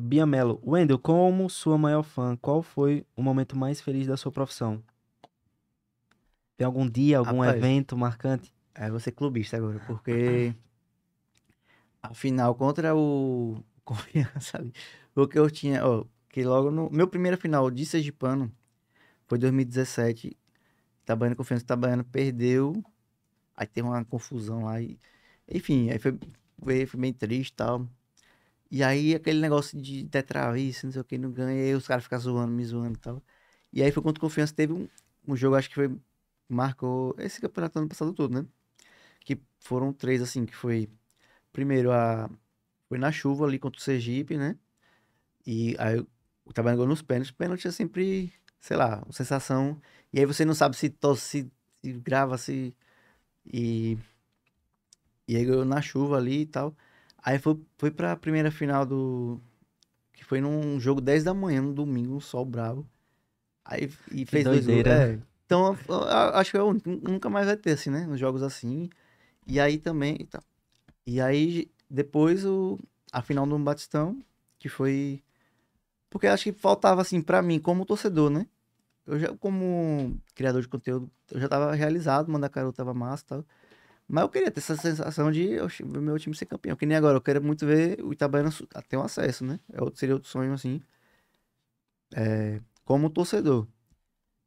Bia Mello, Wendel, como sua maior fã, qual foi o momento mais feliz da sua profissão? Tem algum dia, algum Rapaz, evento marcante? É, você clubista agora, porque afinal contra o Confiança ali, o que eu tinha, ó, que logo no meu primeiro final de Sergipano foi 2017, Itabaiana Confiança Itabaiana perdeu, aí teve uma confusão lá e enfim, aí foi, foi, foi bem triste e tal. E aí aquele negócio de tetravice, não sei o que, não ganha, e os caras ficam zoando, me zoando e tal. E aí foi contra o Confiança, teve um, um jogo, acho que foi, marcou esse campeonato ano passado todo, né? Que foram três, assim, que foi, primeiro a, foi na chuva ali contra o Sergipe, né? E aí o Tabana ganhou nos pênaltis, pênalti é sempre, sei lá, uma sensação. E aí você não sabe se se grava, se... E, e aí ganhou na chuva ali e tal. Aí foi, foi pra primeira final do. Que foi num jogo 10 da manhã, no domingo, um sol bravo. Aí e fez dois gols. É. Então, eu, eu, acho que eu, é nunca mais vai ter, assim, né? Nos jogos assim. E aí também. E, tá. e aí, depois, o, a final do Batistão, que foi. Porque acho que faltava, assim, para mim, como torcedor, né? Eu já, como criador de conteúdo, eu já tava realizado, caro tava massa e tal. Mas eu queria ter essa sensação de ver meu time ser campeão. Que nem agora, eu quero muito ver o Itabaiana ah, ter um acesso, né? É outro, seria outro sonho, assim. É, como torcedor.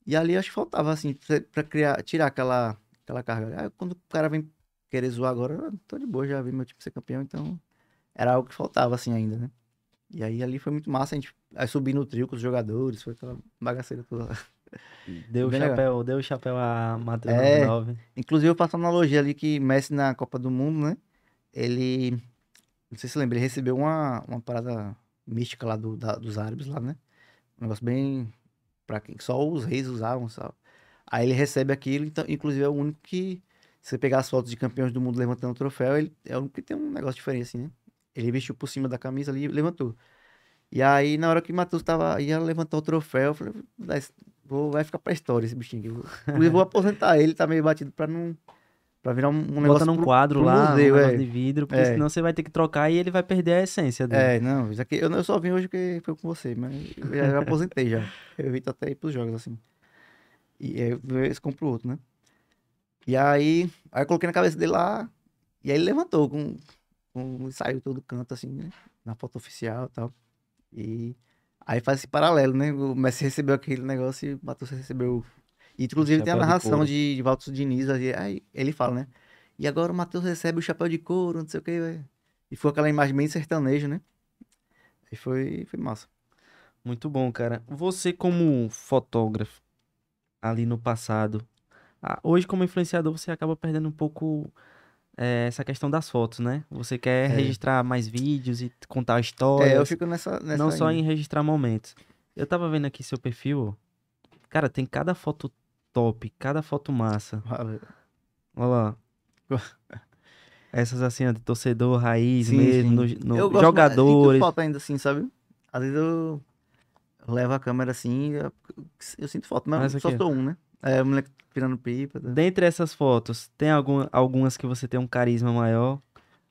E ali acho que faltava, assim, pra criar, tirar aquela, aquela carga. Ah, quando o cara vem querer zoar agora, eu tô de boa, já vi meu time ser campeão, então era algo que faltava, assim, ainda, né? E aí ali foi muito massa, a gente aí subi no trio com os jogadores, foi aquela bagaceira toda lá. Deu Bem chapéu, legal. deu chapéu a Matheus é, 99. Inclusive, eu faço uma analogia ali que Messi na Copa do Mundo, né? Ele. Não sei se lembra, ele recebeu uma, uma parada mística lá do, da, dos árabes lá, né? Um negócio bem. Pra quem só os reis usavam, sabe? Aí ele recebe aquilo, então, inclusive é o único que. Se você pegar as fotos de campeões do mundo levantando o troféu, ele é o único que tem um negócio diferente, assim, né? Ele vestiu por cima da camisa ali e levantou. E aí, na hora que Matheus tava, ia levantar o troféu, eu falei, Vou, vai ficar pra história esse bichinho. Inclusive, vou aposentar ele, tá meio batido pra não. Pra virar um, um Bota negócio. Bota num pro, quadro pro lá, museu, um é. de vidro, porque é. senão você vai ter que trocar e ele vai perder a essência dele. É, não, isso aqui, eu, eu só vim hoje que foi com você, mas eu já, já aposentei já. Eu evito até ir pros jogos assim. E aí eles o outro, né? E aí, aí eu coloquei na cabeça dele lá, e aí ele levantou com, com saiu todo canto, assim, né? Na foto oficial e tal. E Aí faz esse paralelo, né? O Messi recebeu aquele negócio e o Matheus recebeu. E, inclusive tem a narração de, de, de Valtos Diniz, aí, aí ele fala, né? E agora o Matheus recebe o chapéu de couro, não sei o que, véio. E foi aquela imagem bem sertaneja, né? E foi, foi massa. Muito bom, cara. Você, como fotógrafo, ali no passado, hoje, como influenciador, você acaba perdendo um pouco é, essa questão das fotos, né? Você quer é. registrar mais vídeos e contar histórias. É, eu fico nessa. nessa não aí. só em registrar momentos. Eu tava vendo aqui seu perfil. Cara, tem cada foto top, cada foto massa. Olha lá. Essas assim, ó, de torcedor raiz sim, mesmo, sim. no, no eu jogadores. Gosto, foto ainda assim, sabe? Às vezes eu levo a câmera assim, eu, eu sinto foto, mas Essa só estou um, né? É, o moleque pirando pipa. Tá? Dentre essas fotos, tem algum, algumas que você tem um carisma maior?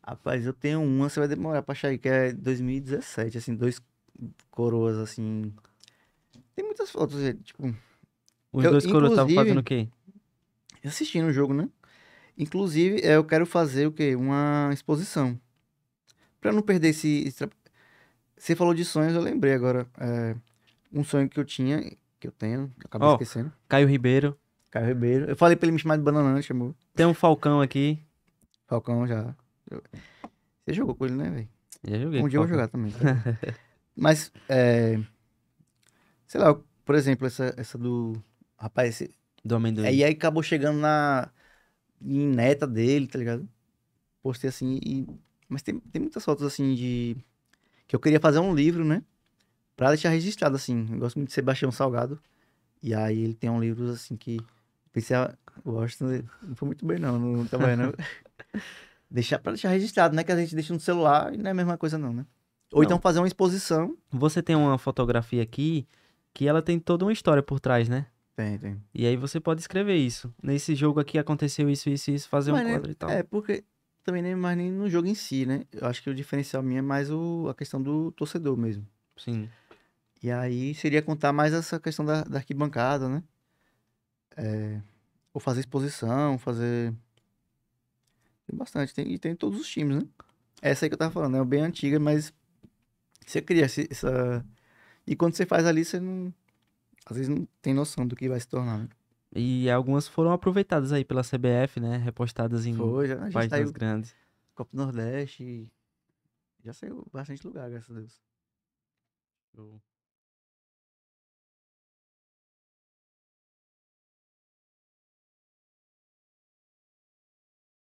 Rapaz, eu tenho uma, você vai demorar pra achar aí, que é 2017, assim, dois coroas, assim. Tem muitas fotos, tipo. Os eu, dois coroas estavam fazendo o quê? Assistindo o jogo, né? Inclusive, é, eu quero fazer o quê? Uma exposição. Pra não perder esse. Você falou de sonhos, eu lembrei agora. É, um sonho que eu tinha que eu tenho. Acabei oh, esquecendo. Caio Ribeiro. Caio Ribeiro. Eu falei pra ele me chamar de banana, chamou. Tem um Falcão aqui. Falcão já. Você jogou com ele, né, velho? Já joguei. Um dia eu vou jogar também. Tá? Mas, é... Sei lá, por exemplo, essa, essa do. Rapaz, esse... Do amendoim. Aí, aí acabou chegando na. Em neta dele, tá ligado? Postei assim. E... Mas tem, tem muitas fotos assim de. Que eu queria fazer um livro, né? Pra deixar registrado, assim. Eu gosto muito de Sebastião Salgado. E aí ele tem um livro, assim, que. Pensei, ah, gosto. Não foi muito bem, não. Não trabalhei, não. Tá deixar, pra deixar registrado, né? Que a gente deixa no celular e não é a mesma coisa, não, né? Ou não. então fazer uma exposição. Você tem uma fotografia aqui que ela tem toda uma história por trás, né? Tem, tem. E aí você pode escrever isso. Nesse jogo aqui aconteceu isso, isso, isso, fazer Mas um nem, quadro e tal. É, porque também nem mais nem no jogo em si, né? Eu acho que o diferencial minha é mais o, a questão do torcedor mesmo. Sim. E aí seria contar mais essa questão da, da arquibancada, né? É, ou fazer exposição, fazer. Tem bastante, tem, e tem todos os times, né? Essa aí que eu tava falando, é bem antiga, mas você cria essa. E quando você faz ali, você não. Às vezes não tem noção do que vai se tornar. Né? E algumas foram aproveitadas aí pela CBF, né? Repostadas em Foi, já, páginas tá grandes. Copa do Nordeste. Já saiu bastante lugar, graças a Deus.